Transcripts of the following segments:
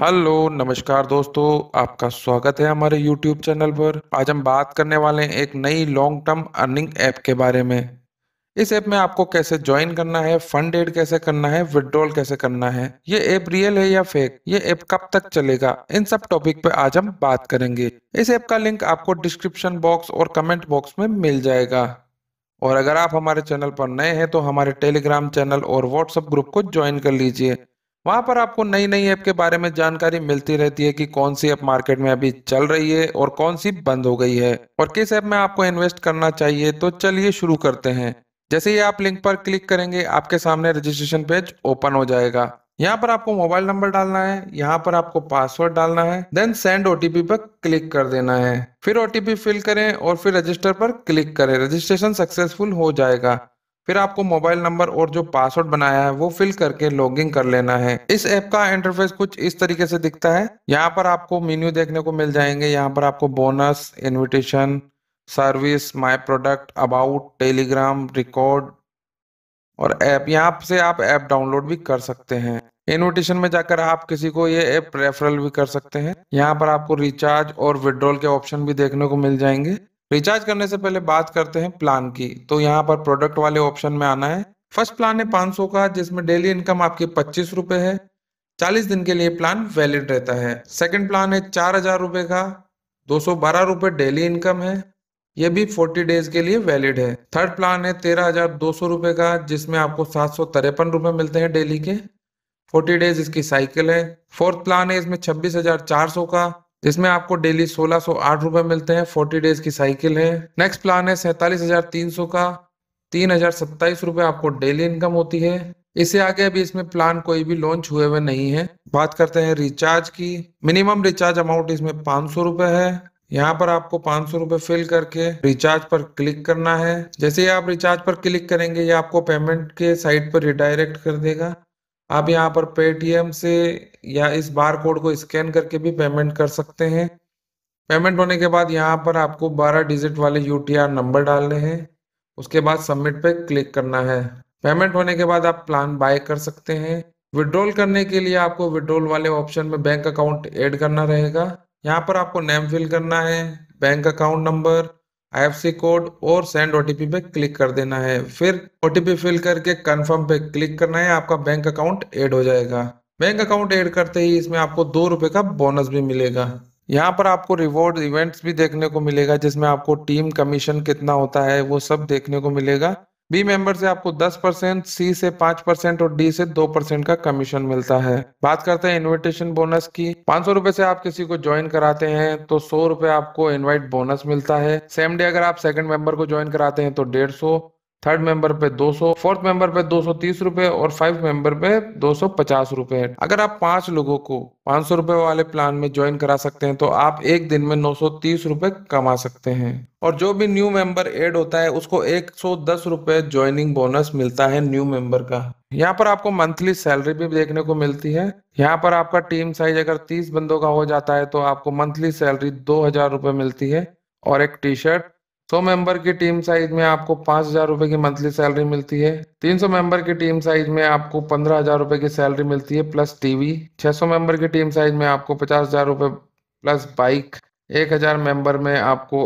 hello नमस्कार दोस्तों आपका स्वागत है हमारे यूट्यूब चैनल पर आज हम बात करने वाले हैं एक नई लॉन्ग टर्म अर्निंग ऐप के बारे में इस ऐप में आपको कैसे ज्वाइन करना है फंड एड कैसे करना है विदड्रॉल कैसे करना है ये ऐप रियल है या फेक ये ऐप कब तक चलेगा इन सब टॉपिक पे आज हम बात करेंगे इस ऐप का लिंक आपको डिस्क्रिप्शन बॉक्स और कमेंट बॉक्स में मिल जाएगा और अगर आप हमारे चैनल पर नए हैं तो हमारे टेलीग्राम चैनल और व्हाट्सएप ग्रुप को ज्वाइन कर लीजिए वहां पर आपको नई नई ऐप के बारे में जानकारी मिलती रहती है कि कौन सी ऐप मार्केट में अभी चल रही है और कौन सी बंद हो गई है और किस ऐप में आपको इन्वेस्ट करना चाहिए तो चलिए शुरू करते हैं जैसे ही आप लिंक पर क्लिक करेंगे आपके सामने रजिस्ट्रेशन पेज ओपन हो जाएगा यहाँ पर आपको मोबाइल नंबर डालना है यहाँ पर आपको पासवर्ड डालना है देन सेंड ओटीपी पर क्लिक कर देना है फिर ओटीपी फिल करें और फिर रजिस्टर पर क्लिक करें रजिस्ट्रेशन सक्सेसफुल हो जाएगा फिर आपको मोबाइल नंबर और जो पासवर्ड बनाया है वो फिल करके लॉग इन कर लेना है इस ऐप का इंटरफेस कुछ इस तरीके से दिखता है यहाँ पर आपको मेन्यू देखने को मिल जाएंगे यहाँ पर आपको bonus invitation service my product about Telegram record और ऐप यहाँ से आप ऐप डाउनलोड भी कर सकते हैं इन्विटेशन में जाकर आप किसी को ये ऐप रेफरल भी कर सकते हैं यहाँ पर आपको रिचार्ज और विड्रॉल के ऑप्शन भी देखने को मिल जाएंगे रिचार्ज करने से पहले बात करते हैं प्लान की तो यहाँ पर प्रोडक्ट वाले ऑप्शन में आना है फर्स्ट प्लान है 500 का जिसमें डेली इनकम आपकी पच्चीस है चालीस दिन के लिए प्लान वैलिड रहता है सेकेंड प्लान है चार का दो सौ डेली इनकम है ये भी 40 डेज के लिए वैलिड है थर्ड प्लान है तेरह हजार दो सौ रुपए का जिसमें आपको सात सौ तिरपन रुपए मिलते हैं डेली के 40 डेज इसकी साइकिल है फोर्थ प्लान है इसमें छब्बीस हजार चार सौ का जिसमें आपको डेली सोलह सौ आठ रुपए मिलते हैं फोर्टी डेज की साइकिल है नेक्स्ट प्लान है सैतालीस हजार तीन सौ का तीन हजार सत्ताईस रुपए आपको डेली इनकम होती है इससे आगे अभी इसमें प्लान कोई भी लॉन्च हुए हुए नहीं है बात करते हैं रिचार्ज की मिनिमम रिचार्ज अमाउंट इसमें पांच सौ रुपए है यहाँ पर आपको पांच सौ रूपये फिल करके रिचार्ज पर क्लिक करना है जैसे ही आप रिचार्ज पर क्लिक करेंगे ये आपको पेमेंट के साइट पर रिडायरेक्ट कर देगा आप यहाँ पर पेटीएम से या इस बार कोड को स्कैन करके भी पेमेंट कर सकते हैं पेमेंट होने के बाद यहाँ पर आपको 12 डिजिट वाले यू नंबर डालने हैं उसके बाद सबमिट पे क्लिक करना है पेमेंट होने के बाद आप प्लान बाय कर सकते हैं विड्रॉल करने के लिए आपको विड्रॉल वाले ऑप्शन में बैंक अकाउंट ऐड करना रहेगा यहाँ पर आपको नेम फिल करना है bank account number IFSC code और सेंड ओटीपी पे क्लिक कर देना है फिर ओटीपी फिल करके कंफर्म पे क्लिक करना है आपका बैंक अकाउंट ऐड हो जाएगा बैंक अकाउंट ऐड करते ही इसमें आपको दो रुपए का बोनस भी मिलेगा यहाँ पर आपको रिवॉर्ड इवेंट्स भी देखने को मिलेगा जिसमें आपको टीम कमीशन कितना होता है वो सब देखने को मिलेगा बी मेंबर से आपको 10 परसेंट सी से 5 परसेंट और डी से 2 परसेंट का कमीशन मिलता है बात करते हैं इनविटेशन बोनस की पांच सौ रूपये से आप किसी को ज्वाइन कराते हैं तो सौ रुपए आपको इनवाइट बोनस मिलता है सेम डे अगर आप सेकंड मेंबर को ज्वाइन कराते हैं तो डेढ़ सौ थर्ड मेंबर पे 200 फोर्थ मेंबर पे 230 रुपए और फाइव मेंबर पे 250 रुपए है अगर आप पांच लोगों को पांच सौ रुपए वाले प्लान में ज्वाइन करा सकते हैं तो आप एक दिन में 930 रुपए कमा सकते हैं और जो भी न्यू मेंबर ऐड होता है उसको 110 रुपए ज्वाइनिंग बोनस मिलता है न्यू मेंबर का यहाँ पर आपको मंथली सैलरी भी देखने को मिलती है यहाँ पर आपका टीम साइज अगर तीस बंदों का हो जाता है तो आपको मंथली सैलरी दो हजार मिलती है और एक टी शर्ट सौ मेंबर की टीम साइज में आपको पांच हजार रुपए की मंथली सैलरी मिलती है तीन सौ मेंबर की टीम साइज में आपको पंद्रह हजार रुपए की सैलरी मिलती है प्लस टीवी छह सौ मेंबर की टीम साइज में आपको पचास हजार रुपए प्लस बाइक एक हजार मेंबर में आपको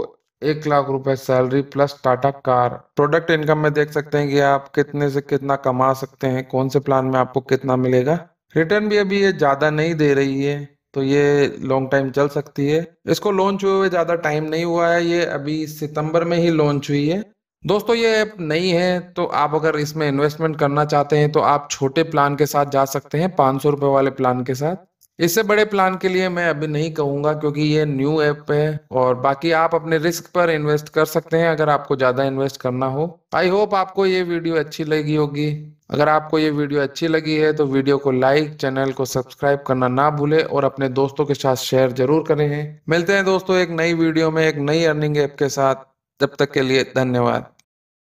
एक लाख रुपए salary plus Tata car product income में देख सकते हैं कि आप कितने से कितना कमा सकते हैं कौन से प्लान में आपको कितना मिलेगा रिटर्न भी अभी ये ज़्यादा नहीं दे रही है तो ये लॉन्ग टाइम चल सकती है इसको लॉन्च हुए हुए ज़्यादा टाइम नहीं हुआ है ये अभी सितंबर में ही लॉन्च हुई है दोस्तों ये ऐप नई है तो आप अगर इसमें इन्वेस्टमेंट करना चाहते हैं तो आप छोटे प्लान के साथ जा सकते हैं पाँच सौ वाले प्लान के साथ इससे बड़े प्लान के लिए मैं अभी नहीं कहूंगा क्योंकि ये न्यू ऐप है और बाकी आप अपने रिस्क पर इन्वेस्ट कर सकते हैं अगर आपको ज़्यादा इन्वेस्ट करना हो आई होप आपको ये वीडियो अच्छी लगी होगी अगर आपको ये वीडियो अच्छी लगी है तो वीडियो को लाइक चैनल को सब्सक्राइब करना ना भूले और अपने दोस्तों के साथ शेयर जरूर करें मिलते हैं दोस्तों एक नई वीडियो में एक नई अर्निंग ऐप के साथ तब तक के लिए धन्यवाद